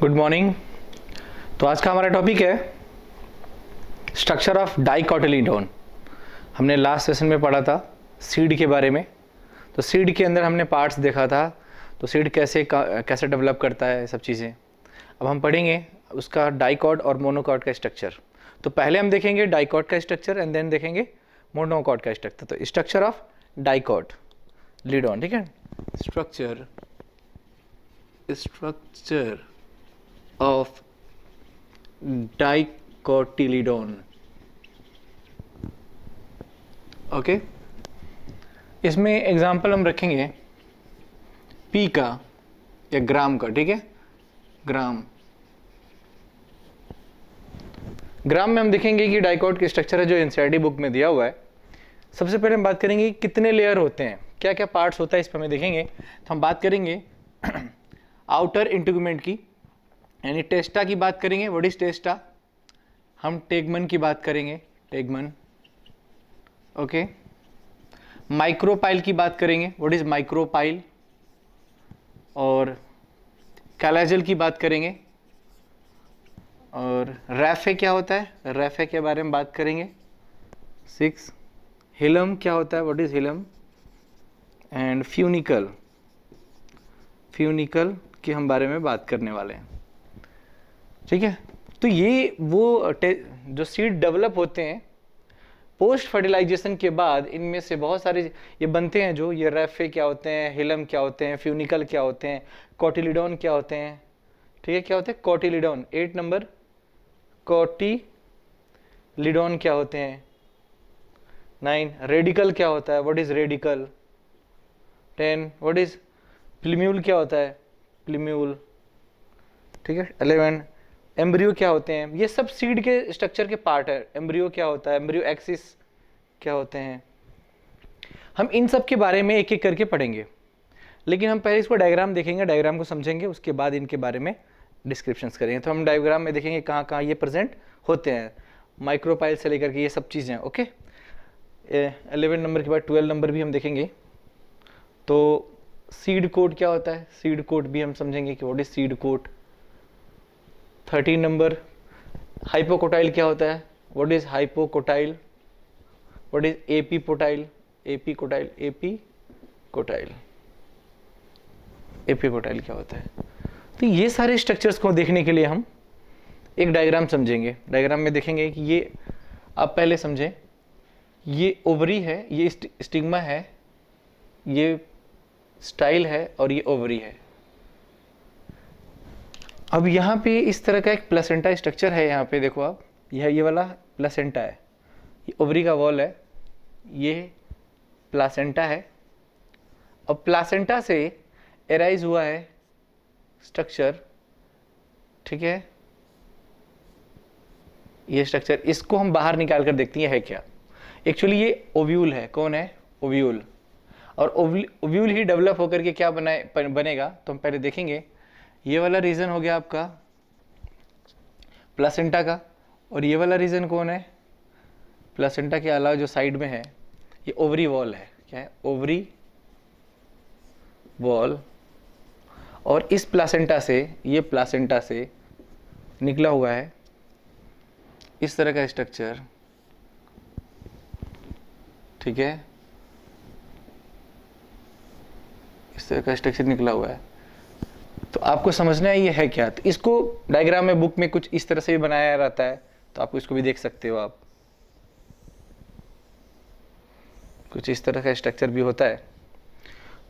Good morning तो आज का हमारा टॉपिक है स्ट्रक्चर ऑफ डाइकॉटलीडोन हमने लास्ट सेशन में पढ़ा था सीड के बारे में तो सीड के अंदर हमने पार्ट्स देखा था तो सीड कैसे कैसे डेवलप करता है सब चीज़ें अब हम पढ़ेंगे उसका डाइकॉट और मोनोकॉट का स्ट्रक्चर तो पहले हम देखेंगे डाइकॉट का स्ट्रक्चर एंड देन देखेंगे मोनोकॉट का स्ट्रक्चर तो स्ट्रक्चर ऑफ डाइकॉट लीडोन ठीक है structure structure of dicotyledon okay okay? इसमें एग्जाम्पल हम रखेंगे पी का या ग्राम का ठीक है ग्राम ग्राम में हम देखेंगे कि डाइकॉट की स्ट्रक्चर है जो एनसीईआरटी बुक में दिया हुआ है सबसे पहले हम बात करेंगे कि कितने लेयर होते हैं क्या क्या पार्ट्स होता है इस पर हमें देखेंगे तो हम बात करेंगे आउटर इंटूगमेंट की यानी टेस्टा की बात करेंगे वट इज़ टेस्टा हम टेगमन की बात करेंगे टेगमन ओके माइक्रोपाइल की बात करेंगे वट इज़ माइक्रोपाइल और कैलाजल की बात करेंगे और रैफे क्या होता है रैफे के बारे में बात करेंगे सिक्स हिलम क्या होता है what is hilum and funicle funicle के हम बारे में बात करने वाले हैं ठीक है तो ये वो जो सीड डेवलप होते हैं पोस्ट फर्टिलाइजेशन के बाद इनमें से बहुत सारे ये बनते हैं जो ये रेफे क्या होते हैं हिलम क्या होते हैं फ्यूनिकल क्या होते हैं कॉटिलिडोन क्या होते हैं ठीक है क्या होते हैं कॉटिलिडोन एट नंबर लिडोन क्या होते हैं नाइन रेडिकल क्या होता है what is radicle ten what is plumule क्या होता है प्लीम्यूल ठीक है अलेवन एम्ब्रियो क्या होते हैं ये सब सीड के स्ट्रक्चर के पार्ट है एम्ब्रियो क्या होता है एम्ब्रियो एक्सिस क्या होते हैं हम इन सब के बारे में एक एक करके पढ़ेंगे लेकिन हम पहले इसको डायग्राम देखेंगे डायग्राम को समझेंगे उसके बाद इनके बारे में डिस्क्रिप्शंस करेंगे तो हम डायग्राम में देखेंगे कहाँ कहाँ ये प्रेजेंट होते हैं माइक्रोपाइल से लेकर के ये सब चीज़ें ओके एलेवन नंबर के बाद ट्वेल्व नंबर भी हम देखेंगे तो सीड कोड क्या होता है सीड कोड भी हम समझेंगे कि what is seed coat thirteen number hypocotyl क्या होता है what is hypocotyl what is epicotyl epicotyl epicotyl epicotyl क्या होता है तो ये सारे स्ट्रक्चर्स को देखने के लिए हम एक डायग्राम समझेंगे डायग्राम में देखेंगे कि ये आप पहले समझें ये ओवरी है ये स्टिग्मा है ये स्टाइल है और ये ओवरी है अब यहाँ पे इस तरह का एक प्लेसेंटा स्ट्रक्चर है यहाँ पे देखो आप यह ये वाला प्लेसेंटा है ये ओवरी का वॉल है ये प्लासेंटा है अब प्लासेंटा से एराइज हुआ है स्ट्रक्चर ठीक है ये स्ट्रक्चर इसको हम बाहर निकाल कर देखते हैं है क्या एक्चुअली ये ओव्यूल है कौन है ओव्यूल और ओव्यूल ही डेवलप होकर के क्या बनाए बनेगा तो हम पहले देखेंगे ये वाला रीज़न हो गया आपका प्लासेंटा का और ये वाला रीज़न कौन है प्लासेंटा के अलावा जो साइड में है ये ओवरी वॉल है क्या है ओवरी वॉल और इस प्लासेंटा से ये प्लासेंटा से निकला हुआ है इस तरह का स्ट्रक्चर ठीक है इस तरह का स्ट्रक्चर निकला हुआ है तो आपको समझना ये है क्या तो इसको डायग्राम में बुक में कुछ इस तरह से भी बनाया रहता है तो आप इसको भी देख सकते हो आप कुछ इस तरह का स्ट्रक्चर भी होता है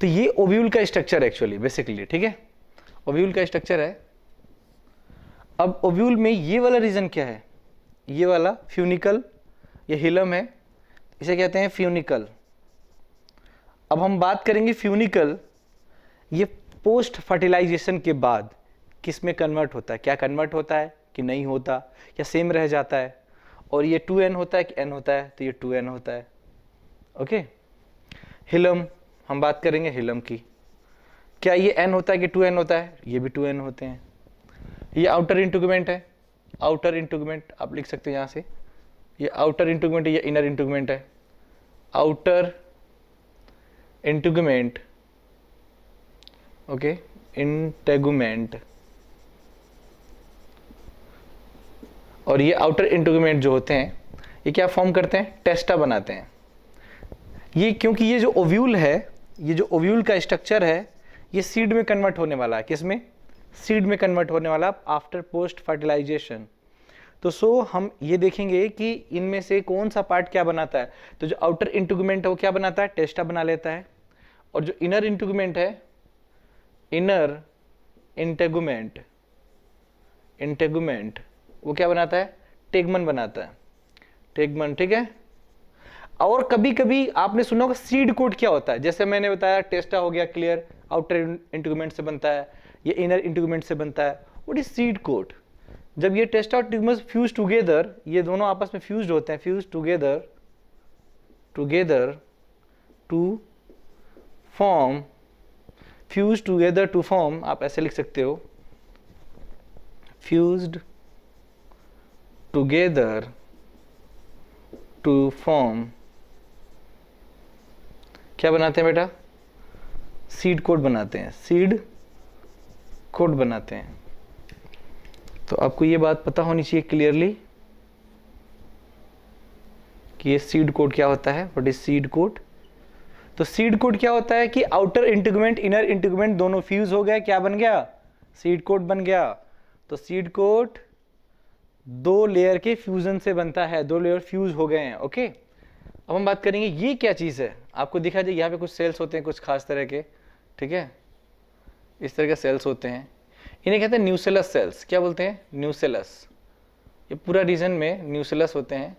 तो ये ओव्यूल का स्ट्रक्चर एक्चुअली बेसिकली ठीक है ओव्यूल का स्ट्रक्चर है अब ओव्यूल में ये वाला रीजन क्या है ये वाला फ्यूनिकल ये हिलम है इसे कहते हैं फ्यूनिकल अब हम बात करेंगे फ्यूनिकल ये पोस्ट फर्टिलाइजेशन के बाद किस में कन्वर्ट होता है क्या कन्वर्ट होता है कि नहीं होता या सेम रह जाता है और ये टू एन होता है कि एन होता है तो ये टू एन होता है ओके हिलम हम बात करेंगे हिलम की क्या ये एन होता है कि टू एन होता है ये भी टू एन होते हैं ये आउटर इंटूगमेंट है आउटर इंटूगमेंट आप लिख सकते हैं यहाँ से ये आउटर इंटूगमेंट या इनर इंटूगमेंट है आउटर इंटूगमेंट ओके इंटेगुमेंट और ये आउटर इंटेगुमेंट जो होते हैं ये क्या फॉर्म करते हैं टेस्टा बनाते हैं ये क्योंकि ये जो ओव्यूल है ये जो ओव्यूल का स्ट्रक्चर है ये सीड में कन्वर्ट होने वाला है किसमें सीड में कन्वर्ट होने वाला आफ्टर पोस्ट फर्टिलाइजेशन तो सो हम ये देखेंगे कि इनमें से कौन सा पार्ट क्या बनाता है तो जो आउटर इंटूगमेंट है वो क्या बनाता है टेस्टा बना लेता है और जो इनर इंटोगमेंट है इनर इंटेगुमेंट इंटेगुमेंट वो क्या बनाता है टेगमन बनाता है टेगमन ठीक है और कभी कभी आपने सुना होगा सीड कोड क्या होता है जैसे मैंने बताया टेस्टा हो गया क्लियर आउटर इंटेगुमेंट से बनता है ये इनर इंटेगुमेंट से बनता है वट इज सीड कोड जब ये टेस्टा और ट्यूगमेंट फ्यूज टुगेदर ये दोनों आपस में फ्यूज होते हैं fuse together together to form fuse together to form आप ऐसे लिख सकते हो फ्यूज्ड टूगेदर टू फॉर्म क्या बनाते हैं बेटा सीड कोड बनाते हैं सीड कोड बनाते हैं तो आपको ये बात पता होनी चाहिए क्लियरली कि ये सीड कोड क्या होता है वट इज सीड कोड तो सीड कोड क्या होता है कि आउटर इंटीग्रमेंट इनर इंटीग्रमेंट दोनों फ्यूज हो गया क्या बन गया सीड कोट बन गया तो सीड कोट दो लेयर के फ्यूजन से बनता है दो लेयर फ्यूज हो गए हैं ओके अब हम बात करेंगे ये क्या चीज़ है आपको दिखा जाए यहाँ पे कुछ सेल्स होते हैं कुछ खास तरह के ठीक है इस तरह के सेल्स होते हैं इन्हें कहते हैं न्यूसेलस सेल्स क्या बोलते हैं न्यूसेलस ये पूरा रीजन में न्यूसेलस होते हैं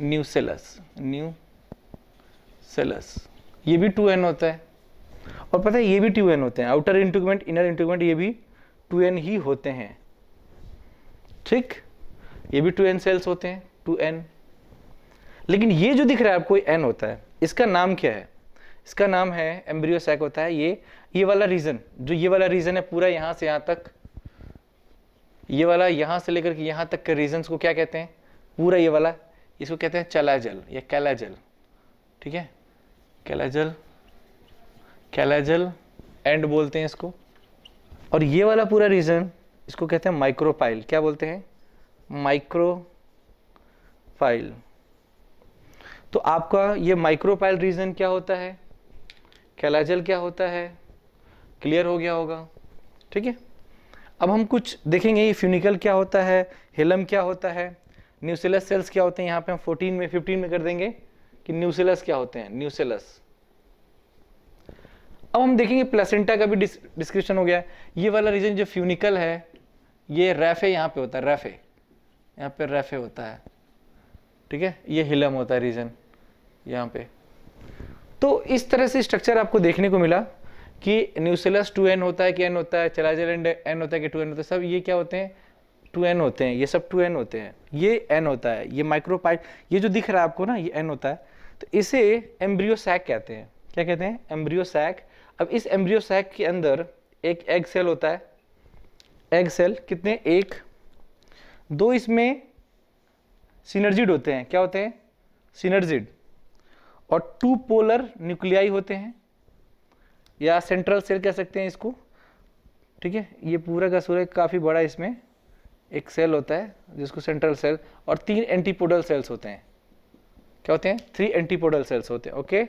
न्यूसेलस न्यू सेलस ये भी टू एन होता है और पता है ये भी टू एन होते हैं आउटर इंटूगमेंट इनर इंटूगमेंट ये भी टू एन ही होते हैं ठीक ये भी टू एन सेल्स होते हैं टू एन लेकिन ये जो दिख रहा है आपको एन होता है इसका नाम क्या है इसका नाम है एम्ब्रियो सैक होता है ये ये वाला रीजन जो ये वाला रीजन है पूरा यहां से यहां तक ये वाला यहां से लेकर के यहां तक के रीजन को क्या कहते हैं पूरा ये वाला इसको कहते हैं चला जल या कैला जल ठीक है कैलाजल कैलाजल एंड बोलते हैं इसको और ये वाला पूरा रीजन इसको कहते हैं माइक्रोपाइल क्या बोलते हैं माइक्रो फाइल तो आपका ये माइक्रोपाइल रीजन क्या होता है कैलाजल क्या होता है क्लियर हो गया होगा ठीक है अब हम कुछ देखेंगे ये फ्यूनिकल क्या होता है हिलम क्या होता है न्यूसिलस सेल्स क्या होते हैं यहाँ पे हम 14 में 15 में कर देंगे कि न्यूसेलस क्या होते हैं न्यूसेलस अब हम देखेंगे प्लेसेंटा का भी डिस्क्रिप्शन हो गया ये वाला रीजन जो फ्यूनिकल है ये रेफे यहां पे होता है रेफे यहां पे रेफे होता है ठीक है ये हिलम होता है रीजन यहां पे तो इस तरह से स्ट्रक्चर आपको देखने को मिला कि न्यूसेलस टू एन होता है कि एन होता है चलाजल एंड एन होता है कि टू एन होता है सब ये क्या होते हैं टू एन होते हैं ये सब टू एन होते हैं ये एन होता है ये माइक्रोपाइट ये जो दिख रहा है आपको ना ये एन होता है तो इसे एम्ब्रियोसैक कहते हैं क्या कहते हैं एम्ब्रियोसैक अब इस एम्ब्रियोसैक के अंदर एक एग सेल होता है एग सेल कितने एक दो इसमें सिनर्जिड होते हैं क्या होते हैं सिनर्जिड और टू पोलर न्यूक्लियाई होते हैं या सेंट्रल सेल कह सकते हैं इसको ठीक है ये पूरा का सूर्य काफ़ी बड़ा इसमें एक सेल होता है जिसको सेंट्रल सेल और तीन एंटीपोडल सेल्स होते हैं क्या होते हैं थ्री एंटीपोडल सेल्स होते हैं okay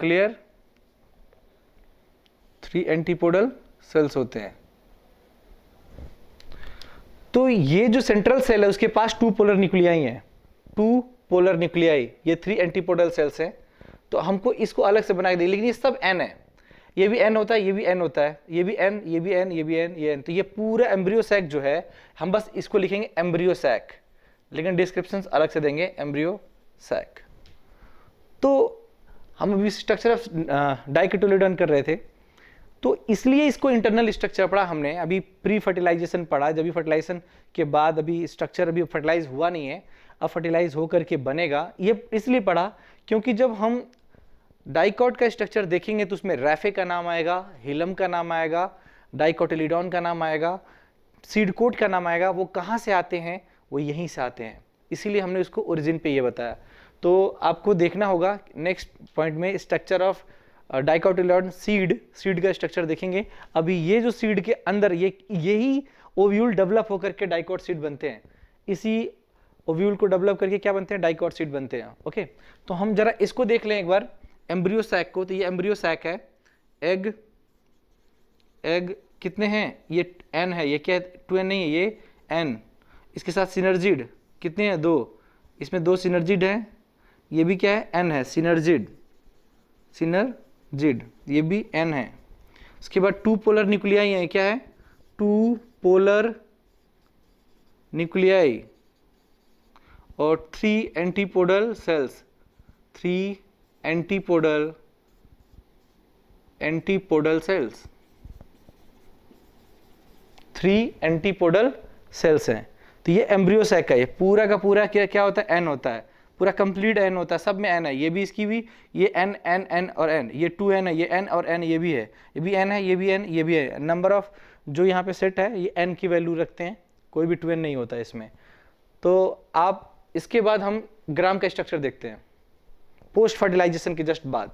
clear three antipodal cells होते हैं तो ये जो सेंट्रल सेल है उसके पास टू पोलर न्यूक्लियाई है टू पोलर न्यूक्लियाई ये थ्री एंटीपोडल सेल्स हैं तो हमको इसको अलग से बना के दे लेकिन ये सब एन है ये भी एन होता है ये भी एन होता है ये भी एन ये भी एन ये भी एन ये एन तो ये पूरा सैक जो है हम बस इसको लिखेंगे सैक लेकिन डिस्क्रिप्शन अलग से देंगे एम्ब्रियो सैक तो हम अभी स्ट्रक्चर ऑफ डाइकेटोलिडन कर रहे थे तो इसलिए इसको इंटरनल स्ट्रक्चर पढ़ा हमने अभी प्री फर्टिलाइजेशन पढ़ा जब भी फर्टिलाइजेशन के बाद अभी स्ट्रक्चर अभी फर्टिलाइज हुआ नहीं है अब फर्टिलाइज होकर के बनेगा ये इसलिए पढ़ा क्योंकि जब हम डाइकॉट का स्ट्रक्चर देखेंगे तो उसमें रैफे का नाम आएगा हिलम का नाम आएगा डाइकोटेलिडॉन का नाम आएगा सीडकोट का नाम आएगा वो कहाँ से आते हैं वो यहीं से आते हैं इसीलिए हमने उसको ओरिजिन पे ये बताया तो आपको देखना होगा नेक्स्ट पॉइंट में structure of dicotyledon seed seed का स्ट्रक्चर देखेंगे अभी ये जो सीड के अंदर ये यही ओव्यूल डेवलप होकर के डाइकॉट सीड बनते हैं इसी ओव्यूल को डेवलप करके क्या बनते हैं डाइकॉट सीड बनते हैं ओके तो हम जरा इसको देख लें एक बार एम्ब्रियो सैक को तो ये एम्ब्रियो सैक है एग एग कितने हैं ये एन है ये क्या टू एन नहीं है ये एन इसके साथ सिनर्जिड कितने हैं दो इसमें दो सिनर्जिड हैं ये भी क्या है एन है सिनर्जिड सिनर्जिड ये भी एन है उसके बाद टू पोलर न्यूक्लियाई है क्या है टू पोलर न्यूक्लियाई और three antipodal cells three antipodal antipodal cells three antipodal cells हैं तो ये सैक का ये पूरा का पूरा क्या क्या होता है एन होता है पूरा कंप्लीट एन होता है सब में एन है ये भी इसकी भी ये एन एन एन और एन ये टू एन है ये एन और एन ये भी है ये भी एन है ये भी एन ये भी है नंबर ऑफ जो यहाँ पे सेट है ये एन की वैल्यू रखते हैं कोई भी टू एन नहीं होता इसमें तो आप इसके बाद हम ग्राम का स्ट्रक्चर देखते हैं पोस्ट फर्टिलाइजेशन के जस्ट बाद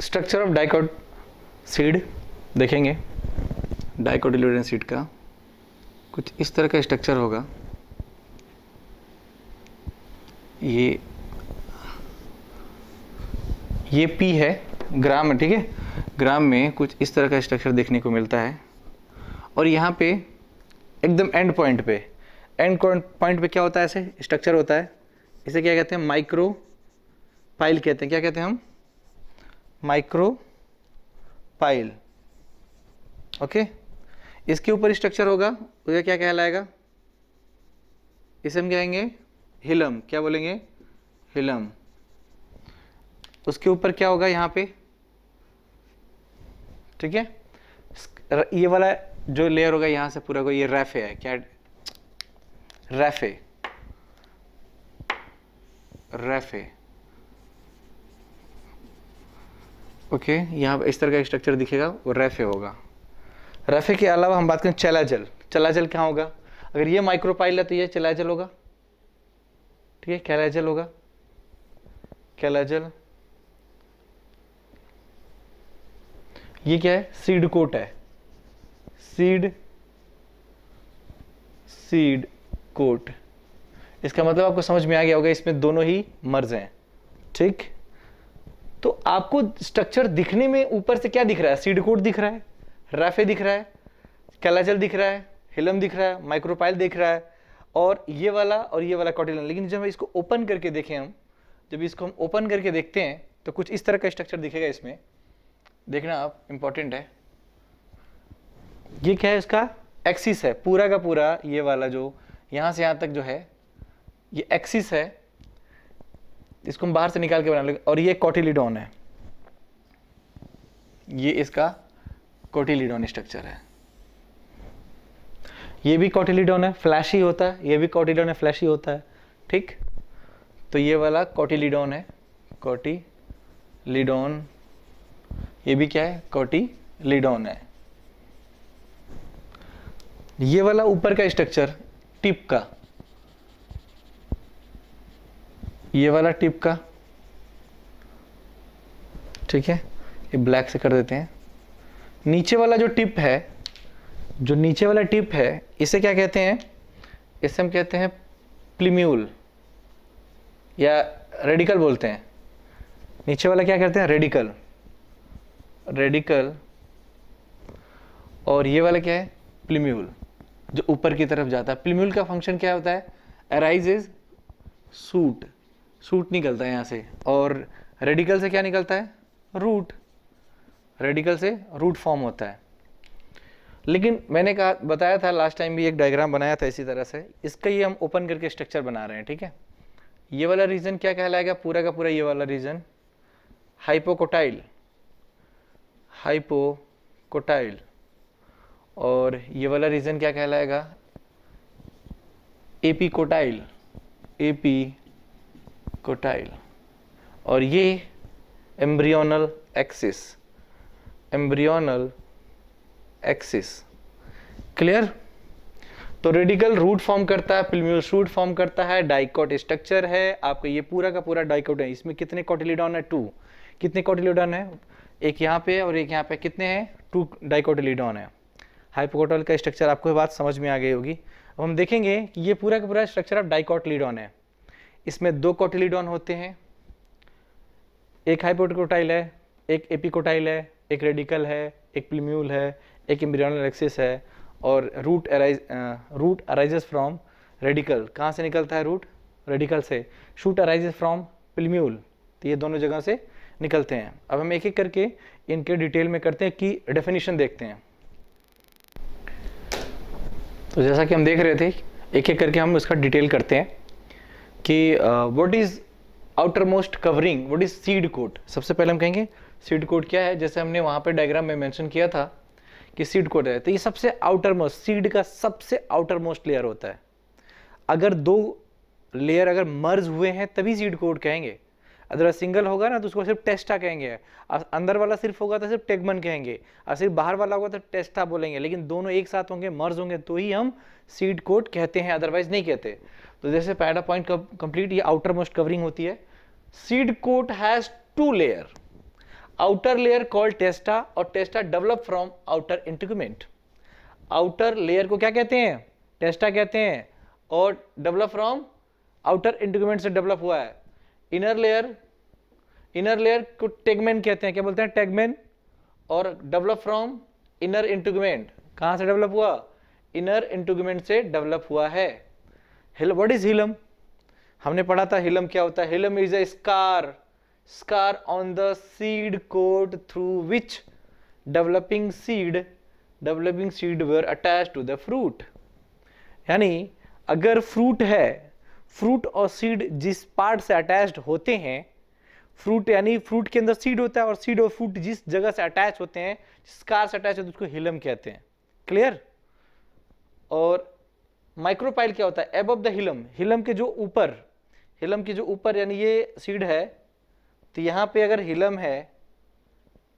स्ट्रक्चर ऑफ डाइकोट सीड देखेंगे डाइकोटिलोडन सीड का कुछ इस तरह का स्ट्रक्चर होगा ये ये पी है ग्राम है ठीक है ग्राम में कुछ इस तरह का स्ट्रक्चर देखने को मिलता है और यहाँ पे एकदम एंड पॉइंट पे एंड पॉइंट पे क्या होता है ऐसे स्ट्रक्चर होता है इसे क्या कहते हैं माइक्रो पाइल कहते हैं क्या कहते हैं हम माइक्रो पाइल ओके okay? इसके ऊपर स्ट्रक्चर होगा तो यह क्या कहलाएगा इसे हम कहेंगे हिलम क्या बोलेंगे हिलम उसके ऊपर क्या होगा यहाँ पे ठीक है ये वाला जो लेयर होगा यहाँ से पूरा को ये रेफे है क्या रेफे रेफे ओके यहाँ इस तरह का स्ट्रक्चर दिखेगा वो रेफे होगा रफ़े के अलावा हम बात करें चलाजल चलाजल क्या होगा अगर ये माइक्रोपाइल है तो ये चलाजल होगा ठीक है कैलाजल होगा कैलाजल ये क्या है सीड कोट है सीड सीड कोट इसका मतलब आपको समझ में आ गया होगा इसमें दोनों ही मर्ज हैं ठीक तो आपको स्ट्रक्चर दिखने में ऊपर से क्या दिख रहा है सीड कोट दिख रहा है राफे दिख रहा है कैलाजल दिख रहा है हिलम दिख रहा है माइक्रोपाइल दिख रहा है और ये वाला और ये वाला कॉटिलन लेकिन जब इसको ओपन करके देखें हम जब इसको हम ओपन करके देखते हैं तो कुछ इस तरह का स्ट्रक्चर दिखेगा इसमें देखना आप इम्पॉर्टेंट है ये क्या है इसका एक्सिस है पूरा का पूरा ये वाला जो यहाँ से यहाँ तक जो है ये एक्सिस है इसको हम बाहर से निकाल के बना लेंगे और ये कॉटिलीडोन है ये इसका कोटिलीडोन स्ट्रक्चर है ये भी कोटिलीडोन है फ्लैशी होता है ये भी कोटिलीडोन है फ्लैशी होता है ठीक तो ये वाला कोटिलीडोन है कॉटिलीडोन ये भी क्या है कॉटिलीडोन है ये वाला ऊपर का स्ट्रक्चर टिप का ये वाला टिप का ठीक है ये ब्लैक से कर देते हैं नीचे वाला जो टिप है जो नीचे वाला टिप है इसे क्या कहते हैं इसे हम कहते हैं प्लीम्यूल या रेडिकल बोलते हैं नीचे वाला क्या कहते हैं रेडिकल रेडिकल और ये वाला क्या है प्लीम्यूल जो ऊपर की तरफ जाता है प्लीम्यूल का फंक्शन क्या होता है अराइज इज सूट सूट निकलता है यहाँ से और रेडिकल से क्या निकलता है रूट रेडिकल से रूट फॉर्म होता है लेकिन मैंने कहा बताया था लास्ट टाइम भी एक डायग्राम बनाया था इसी तरह से इसका ये हम ओपन करके स्ट्रक्चर बना रहे हैं ठीक है ये वाला रीजन क्या कहलाएगा पूरा का पूरा ये वाला रीजन हाइपोकोटाइल हाइपोकोटाइल और ये वाला रीजन क्या कहलाएगा एपीकोटाइल कोटाइल और ये embryonal axis embryonal axis clear तो रेडिकल रूट फॉर्म करता है पिलम्यूस रूट फॉर्म करता है डाइकोट स्ट्रक्चर है आपका ये पूरा का पूरा डाइकोट है इसमें कितने कॉटिलीडॉन है टू कितने कॉटिलीडॉन है एक यहाँ पे और एक यहाँ पे कितने हैं टू डाइकोटिलीडॉन है हाइपोकोटल का स्ट्रक्चर आपको ये बात समझ में आ गई होगी अब हम देखेंगे कि ये पूरा का पूरा स्ट्रक्चर ऑफ डाइकोटिलीडॉन है इसमें दो कॉटिलीडॉन होते हैं एक हाइपोकोटाइल है एक एपिकोटाइल है एक रेडिकल है एक प्लीम्यूल है एक एम्ब्रियोनल एक्सिस है और root arise root arises from radicle कहाँ से निकलता है रूट रेडिकल से शूट अराइजेस फ्रॉम प्लीम्यूल तो ये दोनों जगह से निकलते हैं अब हम एक एक करके इनके डिटेल में करते हैं कि डेफिनेशन देखते हैं तो जैसा कि हम देख रहे थे एक एक करके हम इसका डिटेल करते हैं कि what is outer most covering what is seed coat सबसे पहले हम कहेंगे सीड कोड क्या है जैसे हमने वहाँ पे डायग्राम में मेंशन किया था कि सीड कोड है तो ये सबसे आउटर मोस्ट सीड का सबसे आउटर मोस्ट लेयर होता है अगर दो लेयर अगर मर्ज हुए हैं तभी सीड कोड कहेंगे अगर सिंगल होगा ना तो उसको सिर्फ टेस्टा कहेंगे अंदर वाला सिर्फ होगा तो सिर्फ टेगमन कहेंगे और सिर्फ बाहर वाला होगा तो टेस्टा बोलेंगे लेकिन दोनों एक साथ होंगे मर्ज होंगे तो ही हम सीड कोड कहते हैं अदरवाइज नहीं कहते तो जैसे पैडा पॉइंट कंप्लीट ये आउटर मोस्ट कवरिंग होती है seed coat has two layer outer layer called testa और testa develop from outer integument outer layer को क्या कहते हैं टेस्टा कहते हैं और डेवलप फ्रॉम आउटर इंटीग्यूमेंट से डेवलप हुआ है इनर लेयर इनर लेयर को टेगमेन कहते हैं क्या बोलते हैं टेगमेन और डेवलप फ्रॉम इनर इंटीग्यूमेंट कहाँ से डेवलप हुआ इनर इंटीग्यूमेंट से डेवलप हुआ है वट इज हिलम हमने पढ़ा था हिलम क्या होता है hilum is a scar scar on the seed coat through which developing seed developing seed were attached to the fruit यानी अगर फ्रूट है फ्रूट और सीड जिस पार्ट से अटैच्ड होते हैं फ्रूट यानी फ्रूट के अंदर सीड होता है और सीड और फ्रूट जिस जगह से अटैच होते हैं जिस कार से अटैच होते हैं उसको हिलम कहते हैं क्लियर और माइक्रोपाइल क्या होता है एब ऑफ द हिलम हिलम के जो ऊपर हिलम के जो ऊपर यानी ये सीड है तो यहाँ पे अगर हिलम है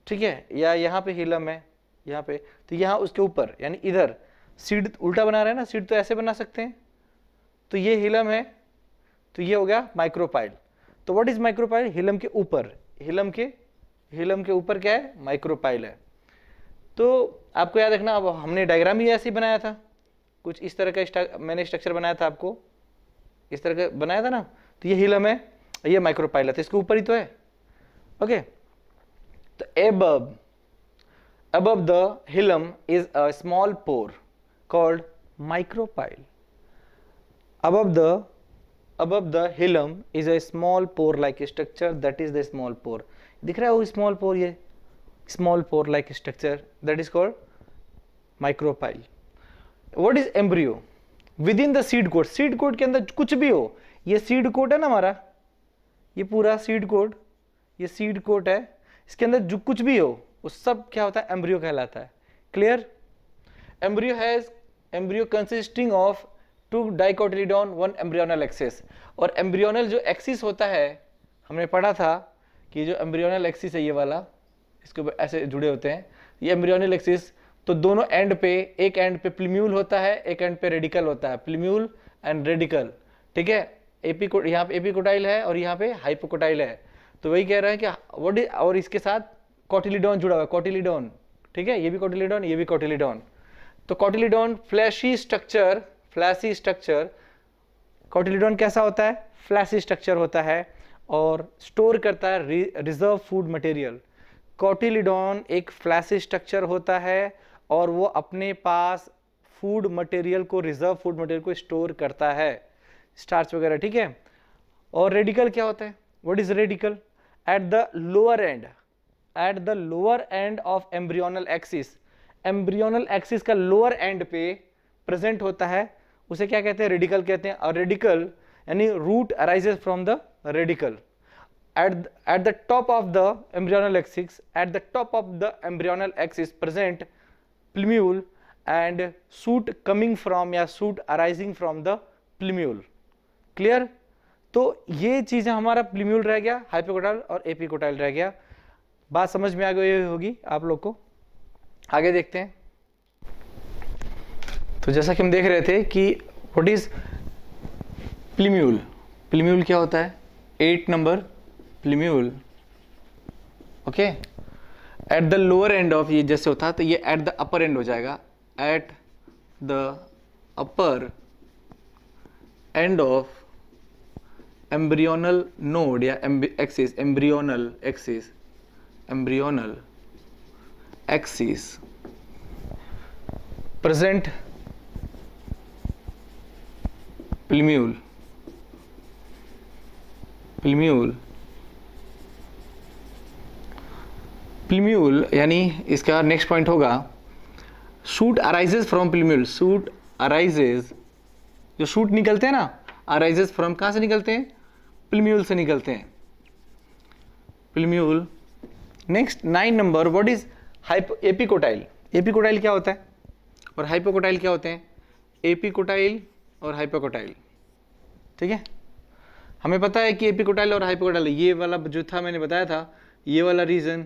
ठीक है या यहाँ पे हिलम है यहाँ पे तो यहाँ उसके ऊपर यानी इधर सीड उल्टा बना रहे हैं ना सीड तो ऐसे बना सकते हैं तो ये हिलम है तो ये हो गया माइक्रोपाइल तो व्हाट इज माइक्रोपाइल हिलम के ऊपर हिलम के हिलम के ऊपर क्या है माइक्रोपाइल है तो आपको याद रखना अब हमने डायग्राम ही ऐसे ही बनाया था कुछ इस तरह का मैंने स्ट्रक्चर बनाया था आपको इस तरह का बनाया था ना तो ये हिलम है ये माइक्रोपाइल है तो इसके ऊपर ही तो है ओके तो above above the hilum is a small pore called micropyle अब the above the hilum is a small pore like structure that is the small pore दिख रहा है वो स्मॉल पोर ये small pore like structure that is called micropyle what is embryo within the seed coat seed coat के अंदर कुछ भी हो ये सीड कोट है ना हमारा ये पूरा सीड कोट ये सीड कोट है इसके अंदर जो कुछ भी हो वो सब क्या होता है एम्ब्रियो कहलाता है clear embryo has embryo consisting of two dicotyledon one embryonal axis और एम्ब्रियोनल जो एक्सिस होता है हमने पढ़ा था कि जो एम्ब्रियोनल एक्सिस है ये वाला इसके ऊपर ऐसे जुड़े होते हैं ये एम्ब्रियोनल एक्सिस तो दोनों एंड पे एक एंड पे प्लीम्यूल होता है एक एंड पे रेडिकल होता है प्लीम्यूल एंड रेडिकल ठीक है एपी यहाँ पे एपिकोटाइल है और यहाँ पे हाइपोकोटाइल है तो वही कह रहा है कि वट इज और इसके साथ कॉटिलीडॉन जुड़ा हुआ है कॉटिलीडॉन ठीक है ये भी कॉटिलीडॉन ये भी कॉटिलीडॉन तो cotyledon fleshy structure fleshy structure cotyledon कैसा होता है फ्लैशी स्ट्रक्चर होता है और स्टोर करता है रिजर्व फूड मटेरियल कॉटिलीडॉन एक फ्लैशी स्ट्रक्चर होता है और वो अपने पास फूड मटेरियल को रिजर्व फूड मटेरियल को स्टोर करता है स्टार्च वगैरह ठीक है और रेडिकल क्या होता है what is radicle at the lower end at the lower end of embryonal axis embryonal axis का लोअर एंड पे प्रेजेंट होता है उसे क्या कहते हैं रेडिकल कहते हैं और रेडिकल यानी root arises from the radicle at at the top of the embryonal axis at the top of the embryonal axis present plumule and shoot coming from या shoot arising from the plumule clear तो ये चीज़ें हमारा प्लीम्यूल रह गया hypocotyl और epicotyl रह गया बात समझ में आ गई होगी आप लोग को आगे देखते हैं तो जैसा कि हम देख रहे थे कि व्हाट इज प्लीम्यूल प्लीम्यूल क्या होता है eight number plumule okay at the lower end of ये जैसे होता है तो ये एट द अपर एंड हो जाएगा at the upper end of embryonal node या axis embryonal axis embryonal axis present plumule plumule plumule यानी इसका नेक्स्ट पॉइंट होगा shoot arises from plumule shoot arises जो सूट निकलते हैं ना अराइजेज फ्रॉम कहाँ से निकलते हैं प्लम्यूल से निकलते हैं plumule next nine number what is hypo epicotyl epicotyl क्या होता है और हाइपोकोटाइल क्या होते हैं एपिकोटाइल और हाइपोकोटाइल ठीक है हमें पता है कि एपिकोटाइल और हाइपोकोटाइल ये वाला जो था मैंने बताया था ये वाला रीज़न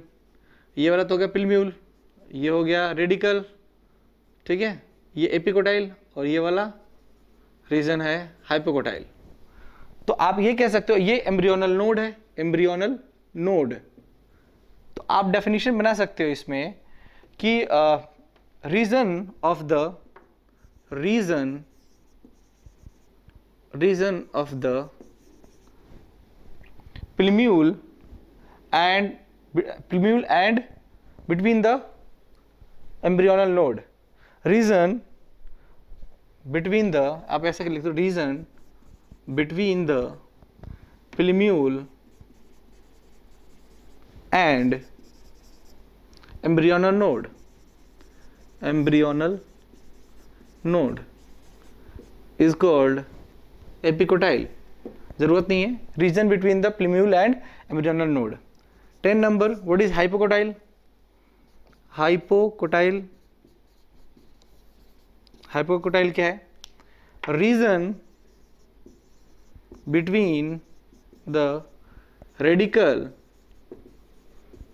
ये वाला तो हो गया पिलम्यूल ये हो गया रेडिकल ठीक है ये एपिकोटाइल और ये वाला रीज़न है हाइपोकोटाइल तो आप ये कह सकते हो ये एम्ब्रियोनल नोड है एम्ब्रियोनल नोड तो आप डेफिनेशन बना सकते हो इसमें कि region of the region region of the plumule and plumule and between the embryonal node region between the आप ऐसे लिख दो region between the plumule and embryonal node embryonal node is called epicotyl जरूरत नहीं है region between the plumule and embryonal node ten number what is hypocotyl hypocotyl hypocotyl क्या है reason between the radical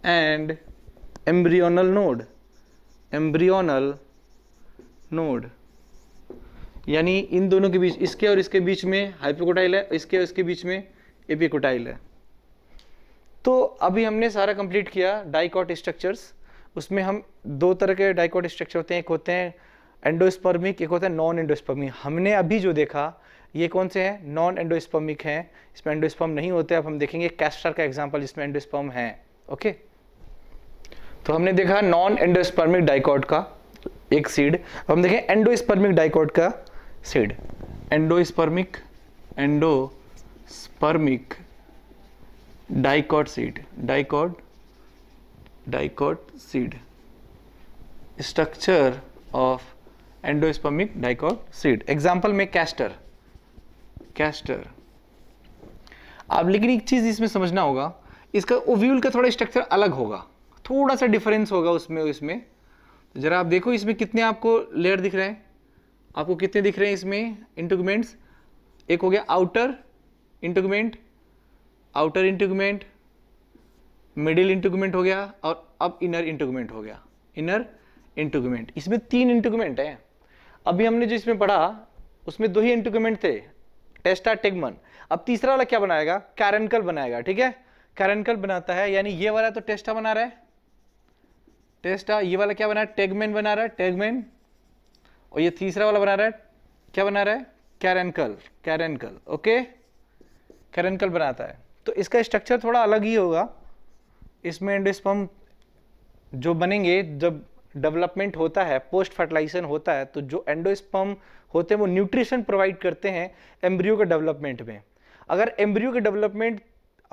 and embryonal node embryonal node यानी इन दोनों के बीच इसके और इसके बीच में हाइपोकोटाइल है इसके और इसके बीच में एपिकोटाइल है तो अभी हमने सारा कंप्लीट किया डाइकॉट स्ट्रक्चर्स उसमें हम दो तरह के डाइकॉट स्ट्रक्चर होते हैं एक होते हैं एंडोस्पर्मिक एक होता है नॉन एंडोस्पर्मिक हमने अभी जो देखा ये कौन से हैं नॉन एंडोस्पर्मिक हैं इसमें एंडोस्पर्म नहीं होते अब हम देखेंगे कैस्टर का एग्जाम्पल जिसमें एंडोस्पर्म है ओके तो हमने देखा नॉन एंडोस्पर्मिक डाइकॉट का एक सीड अब हम देखें एंडोस्पर्मिक डाइकॉट का seed endospermic endospermic dicot seed dicot dicot seed structure of endospermic dicot seed example में कैस्टर कैस्टर अब लेकिन एक चीज़ इसमें समझना होगा इसका ओव्यूल का थोड़ा स्ट्रक्चर अलग होगा थोड़ा सा डिफरेंस होगा उसमें इसमें तो ज़रा आप देखो इसमें कितने आपको लेयर दिख रहे हैं आपको कितने दिख रहे हैं इसमें इंटूगमेंट्स एक हो गया outer integument outer integument middle integument हो गया और अब इनर इंटूगमेंट हो गया इनर इंटूगमेंट इसमें तीन इंटूगमेंट हैं अभी हमने जो इसमें पढ़ा उसमें दो ही इंटूगमेंट थे टेस्टाटिगमन अब तीसरा वाला क्या बनाएगा कैरनकल बनाएगा ठीक है कैरनकल बनाता है यानी ये वाला तो टेस्टा बना रहा है टेस्टा ये वाला क्या बना टेगमेन बना रहा है टेगमेन और ये तीसरा वाला बना रहा है क्या बना रहा है कैरनकल कैरनकल ओके कैरनकल बनाता है तो इसका स्ट्रक्चर थोड़ा अलग ही होगा इसमें एंडोस्पर्म जो बनेंगे जब डेवलपमेंट होता है पोस्ट फर्टिलाइजेशन होता है तो जो एंडोस्पर्म होते हैं वो न्यूट्रिशन प्रोवाइड करते हैं एम्ब्रियो के डेवलपमेंट में अगर एम्ब्रियो के डेवलपमेंट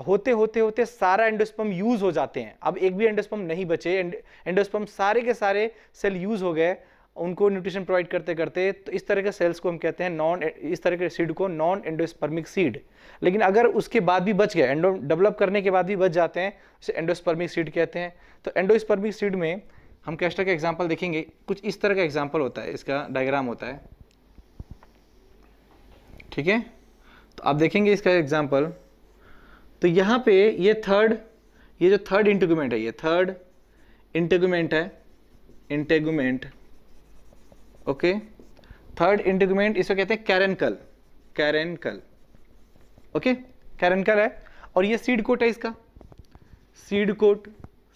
होते होते होते सारा एंडोस्पम यूज हो जाते हैं अब एक भी एंडोस्पम नहीं बचे एंडोस्पम सारे के सारे सेल यूज हो गए उनको न्यूट्रिशन प्रोवाइड करते करते तो इस तरह के सेल्स को हम कहते हैं नॉन इस तरह के सीड को नॉन एंडोस्पर्मिक सीड लेकिन अगर उसके बाद भी बच गए एंडो डेवलप करने के बाद भी बच जाते हैं उसे एंडोस्पर्मिक सीड कहते हैं तो एंडोस्पर्मिक सीड में हम कैस्टर का एग्जाम्पल देखेंगे कुछ इस तरह का एग्जाम्पल होता है इसका डायग्राम होता है ठीक है तो आप देखेंगे इसका एग्जाम्पल तो यहाँ पे ये थर्ड ये जो थर्ड इंटेगूमेंट है ये थर्ड इंटेगूमेंट है इंटेगूमेंट ओके थर्ड इंटेगूमेंट इसको कहते हैं कैरेनकल कैरेनकल ओके कैरेनकल है और ये सीड कोट है इसका सीड कोट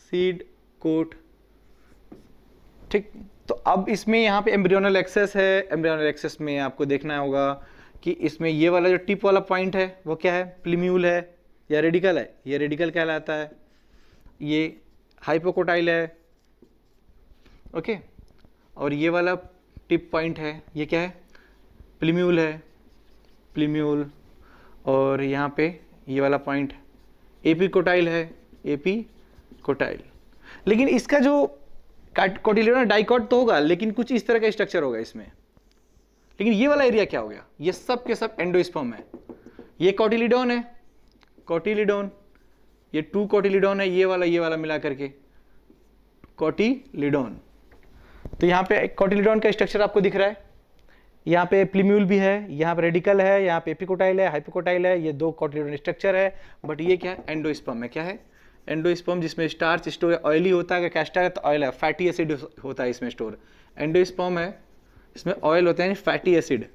सीड कोट ठीक तो अब इसमें यहाँ पे एम्ब्रियोनल एक्सेस है एम्ब्रियोनल एक्सेस में आपको देखना होगा कि इसमें ये वाला जो टिप वाला पॉइंट है वो क्या है प्लीम्यूल है या रेडिकल है ये रेडिकल कहलाता है ये हाइपोकोटाइल है ओके और ये वाला टिप पॉइंट है ये क्या है प्लीम्यूल है प्लीम्यूल और यहाँ पे ये वाला पॉइंट एपिकोटाइल है कोटाइल लेकिन इसका जो कॉटिलेना डाइकॉट तो होगा लेकिन कुछ इस तरह का स्ट्रक्चर होगा इसमें लेकिन ये वाला एरिया क्या हो गया ये सब के सब एंडोस्पर्म है ये कॉटिलीडोन है कॉटिलीडोन ये टू कॉटिलीडोन है ये वाला ये वाला मिला करके कॉटिलीडोन तो यहाँ पे कॉटिलीडोन का स्ट्रक्चर आपको दिख रहा है यहाँ पे प्लीम्यूल भी है यहाँ पे रेडिकल है यहाँ पे एपिकोटाइल है हाइपोकोटाइल है ये दो कॉटिलीडोन स्ट्रक्चर है बट ये क्या है एंडोस्पर्म है क्या है एंडोस्पर्म जिसमें स्टार्च स्टोर ऑयली होता है अगर कैस्टा तो ऑयल है फैटी एसिड होता है इसमें स्टोर एंडोस्पर्म है इसमें ऑयल होते हैं फैटी एसिड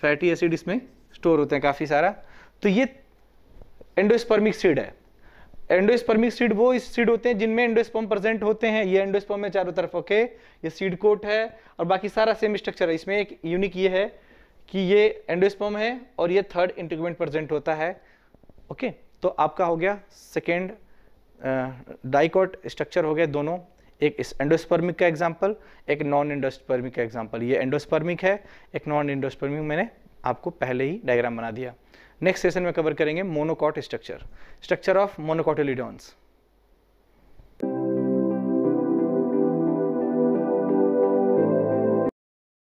फैटी एसिड इसमें स्टोर होते हैं काफ़ी सारा तो ये एंडोस्पर्मिक सीड है एंडोस्पर्मिक सीड वो इस सीड होते हैं जिनमें एंडोस्पर्म प्रेजेंट होते हैं ये एंडोस्पर्म है चारों तरफ ओके ये सीड कोट है और बाकी सारा सेम स्ट्रक्चर है इसमें एक यूनिक ये है कि ये एंडोस्पर्म है और ये थर्ड इंटिगमेंट प्रेजेंट होता है ओके तो आपका हो गया सेकेंड डाइकोट स्ट्रक्चर हो गया दोनों एक एंडोस्पर्मिक का एग्जाम्पल एक नॉन इंडोस्पर्मिक का एग्जाम्पल ये एंडोस्पर्मिक है एक नॉन इंडोस्पर्मिक मैंने आपको पहले ही डायग्राम बना दिया नेक्स्ट सेशन में कवर करेंगे मोनोकॉट स्ट्रक्चर स्ट्रक्चर ऑफ मोनोकॉटिलीडॉन्स